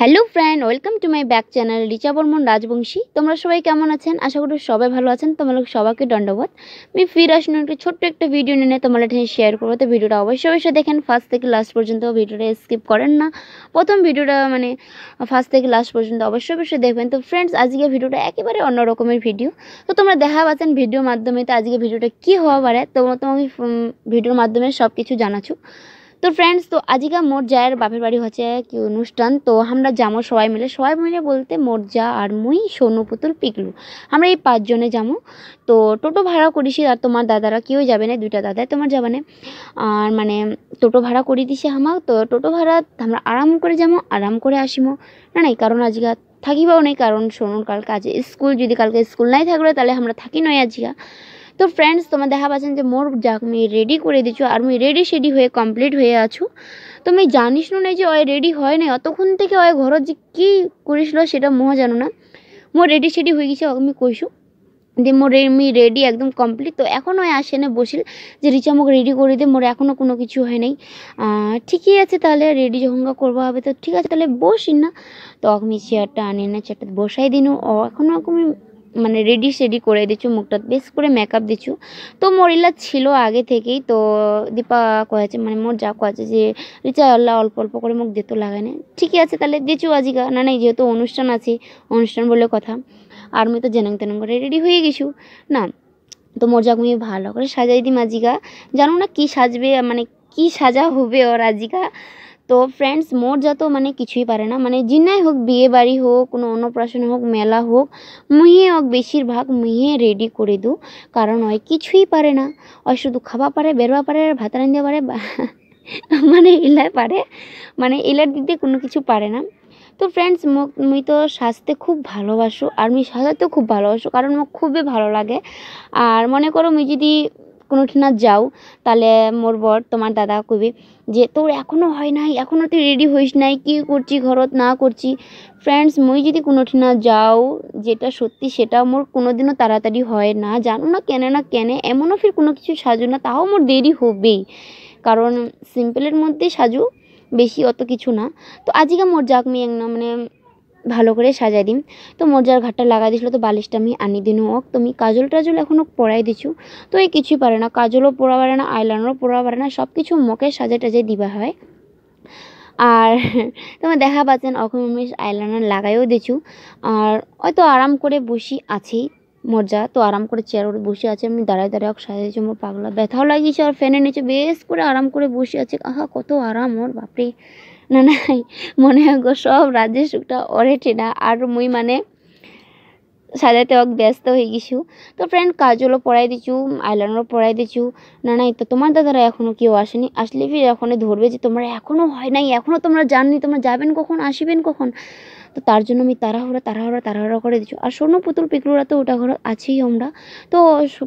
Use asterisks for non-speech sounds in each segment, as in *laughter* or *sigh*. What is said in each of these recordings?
hello friend welcome to my back channel Richa Barman Rajbanshi তোমরা সবাই কেমন আছেন আশা করি সবাই ভালো আছেন তোমাদের সবাইকে দণ্ডবোধ আমি ফির আসুন একটা ছোট্ট একটা ভিডিও নিয়ে তোমাদের এখানে শেয়ার করবো তো ভিডিওটা অবশ্যই অবশ্যই দেখেন ফার্স্ট থেকে লাস্ট পর্যন্ত ভিডিওটা স্কিপ করেন না প্রথম ভিডিওটা মানে ফার্স্ট থেকে লাস্ট পর্যন্ত অবশ্যই অবশ্যই দেখবেন তো ফ্রেন্ডস আজকে ভিডিওটা একেবারে অন্য রকমের ভিডিও তো তোমরা দেখা পাচ্ছেন ভিডিওর মাধ্যমে তো আজকে ভিডিওটা কী হওয়া পারে তো তোমাকে ভিডিওর মাধ্যমে সব কিছু জানাচ্ছ তো ফ্রেন্ডস তো আজকে মোর জায়ের বাপের বাড়ি হচ্ছে কি অনুষ্ঠান তো আমরা যাবো সবাই মিলে সবাই মিলে বলতে মোর যা আর মুই সোনু পুতুল পিকলু আমরা এই পাঁচজনে যাবো তো টোটো ভাড়া করিস আর তোমার দাদারা কেউ যাবে না দুইটা দাদাই তোমার যাবে না আর মানে টোটো ভাড়া করি দিছে আমার তো টোটো ভাড়া আমরা আরাম করে যাবো আরাম করে আসিমো না নাই কারণ আজকে থাকিবাও নেই কারণ সোনুর কালকে আজ স্কুল যদি কালকে স্কুল নাই থাকলে তাহলে আমরা থাকি নয় আজকে তো ফ্রেন্ডস তোমার দেখা পাচ্ছেন যে মোর যাক আমি রেডি করে দিছু আর আমি রেডি শেডি হয়ে কমপ্লিট হয়ে আছো তো আমি জানিস না যে ওই রেডি হয় নাই অতক্ষণ থেকে ওই ঘর যে কী করিছিল সেটা মহা জানো না মোর রেডি শেডি হয়ে গেছে আমি কইসু যে মোর আমি রেডি একদম কমপ্লিট তো এখনও আসে না বসিল যে রিচা মোক রেডি করে দে মোর এখনও কোনো কিছু হয় নাই ঠিকই আছে তাহলে রেডি যখন করবো হবে তো ঠিক আছে তাহলে বসি না তো আমি চেয়ারটা আনি না চেয়ারটা বসাই দিন ও এখনও আমি মানে রেডি শেডি করে দিচ্ছু মুখটা বেশ করে মেকআপ দিচ্ছু তো মোর ইলা ছিল আগে থেকেই তো দীপা কয়েছে মানে মোর যা কয়েছে যে রিচা আল্লাহ অল্প অল্প করে মুখ দিতে লাগে না ঠিকই আছে তাহলে দিচ্ছু আজিকা না নাই যেহেতু অনুষ্ঠান আছে অনুষ্ঠান বলে কথা আর আমি তো জেনাং তেনাং করে রেডি হয়ে গেছু না তো মোর যা ঘুমিয়ে ভালো করে সাজাই দিম আজিকা জানো না কি সাজবে মানে কি সাজা হবে ওর আজিকা তো ফ্রেন্ডস মোর তো মানে কিছুই পারে না মানে যেনাই হোক বিয়ে বাড়ি হোক কোনো অন্নপ্রাশন হোক মেলা হোক মুহে হোক বেশিরভাগ মুহে রেডি করে দু কারণ ওই কিছুই পারে না ওই শুধু খাওয়া পারে বেরোয়া পারে আর ভাত রাঁধতে পারে *laughs* মানে এলাই পারে মানে এলার দিক দিয়ে কোনো কিছু পারে না তো ফ্রেন্ডস মোক মুই তো সাজতে খুব ভালোবাসো আর মুই সাজাতেও খুব ভালোবাসো কারণ মোক খুবই ভালো লাগে আর মনে করো মুই যদি কোনোখানে যাও তাহলে মোর বর তোমার দাদা কবি যে তোর এখনও হয় নাই এখনও তুই রেডি হইস নাই কি করছি ঘরত না করছি ফ্রেন্ডস মুই যদি কোনোখানে যাও যেটা সত্যি সেটা মোর কোনোদিনও তাড়াতাড়ি হয় না জানো না কেন না কেন এমনও ফির কোনো কিছু সাজু না তাও মোর দেরি হবেই কারণ সিম্পলের মধ্যে সাজু বেশি অত কিছু না তো আজকে মোর জাগমি মি এক না মানে ভালো করে সাজাই দিম তো মোজার ঘাটটা লাগাই দিছিল তো বালিশটা আমি আনি দিন হোক তো আমি কাজল টাজল এখনও পরাই দিছু তো এই কিছুই পারে না কাজলও পড়া পারে না আইলাইনারও পরা পারে না সব কিছু মকে সাজে টাজাই দিবা হয় আর *laughs* তোমার দেখা পাচ্ছেন অখন আমি আইলাইনার লাগাইও দিছু আর হয়তো আরাম করে বসি আছি মজা তো আরাম করে চেয়ার ওর বসে আছে আমি দাঁড়ায় দাঁড়ায় সাজাইছি আমার পাগলা ব্যথাও লাগিয়েছে আর ফ্যানের নিচে বেশ করে আরাম করে বসে আছে আহা কত আরাম ওর বাপরে না নাই মনে গো সব রাজের সুখটা ওরে না আর মুই মানে সাজাতে অক ব্যস্ত হয়ে গেছু তো ফ্রেন্ড কাজলও পড়াই দিছু আইলানও পড়াই দিছু না নাই তো তোমার দাদারা এখনও কেউ আসেনি আসলে ফির এখনই ধরবে যে তোমরা এখনও হয় নাই এখনও তোমরা জাননি তোমরা যাবেন কখন আসিবেন কখন তো তার জন্য আমি তাড়াহুড়া তাড়াহুড়া তাড়াহুড়া করে দিচ্ছি আর শোনো পুতুল পিকলুরা তো ওটা ঘরে আছেই আমরা তো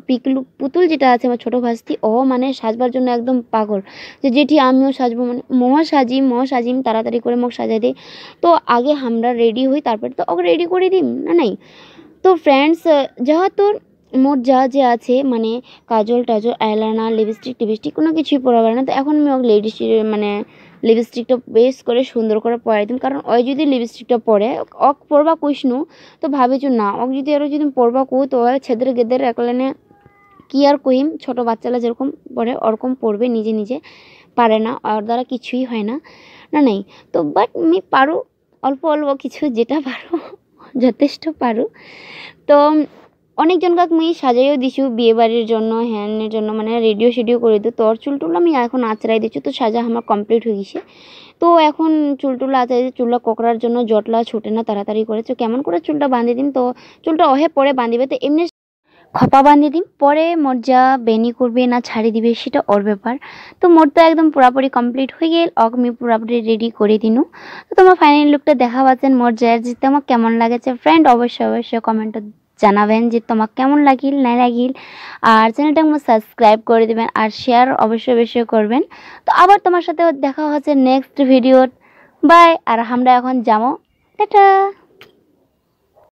পিকলু পুতুল যেটা আছে আমার ছোটো ভাস্তি ও মানে সাজবার জন্য একদম পাগল যে জেঠি আমিও সাজবো মানে মহ সাজি মহ সাজিম তাড়াতাড়ি করে মোক সাজাই দিই তো আগে আমরা রেডি হই তারপরে তো ওকে রেডি করে দিই না নাই তো ফ্রেন্ডস যেহেতু মোট যা যে আছে মানে কাজল টাজল আইলানা লিপস্টিক টিপস্টিক কোনো কিছুই পরা না তো এখন আমি ওকে লেডিস মানে লিপস্টিকটা বেশ করে সুন্দর করে পরাই দিন কারণ ওই যদি লিপস্টিকটা পরে অক পরবা কুষ্ণু তো ভাবিছু না অক যদি আরও যদি পরবা কু তো ছেদের গেদের একলেনে কি আর কহিম ছোটো বাচ্চারা যেরকম পরে ওরকম পড়বে নিজে নিজে পারে না ওর দ্বারা কিছুই হয় না না নাই তো বাট আমি পারো অল্প অল্প কিছু যেটা পারো *laughs* যথেষ্ট পারো তো অনেক জনকাক মুই সাজাইও দিছু বিয়ে বাড়ির জন্য হ্যানের জন্য মানে রেডিও সেডিও করে দিও তোর চুল টুল আমি এখন আঁচড়াই দিচ্ছি তো সাজা আমার কমপ্লিট হয়ে গেছে তো এখন চুল টুল আঁচড়াই দিয়ে চুলটা কোকড়ার জন্য জটলা ছুটে না তাড়াতাড়ি করে তো কেমন করে চুলটা বাঁধে দিন তো চুলটা অহে পরে বাঁধিবে তো এমনি খপা বাঁধিয়ে দিন পরে মোর যা বেনি করবে না ছাড়ি দিবে সেটা ওর ব্যাপার তো মোর তো একদম পুরাপুরি কমপ্লিট হয়ে গেল অক আমি পুরাপুরি রেডি করে দিনু তো তোমার ফাইনাল লুকটা দেখা পাচ্ছেন মোর যা জিতে আমার কেমন লাগেছে ফ্রেন্ড অবশ্যই অবশ্যই কমেন্টে জানাবেন যে তোমাকে কেমন লাগিল না লাগিল আর চ্যানেলটা আমার সাবস্ক্রাইব করে দেবেন আর শেয়ার অবশ্যই অবশ্যই করবেন তো আবার তোমার সাথে দেখা হচ্ছে নেক্সট ভিডিও বাই আর আমরা এখন যাবো টাটা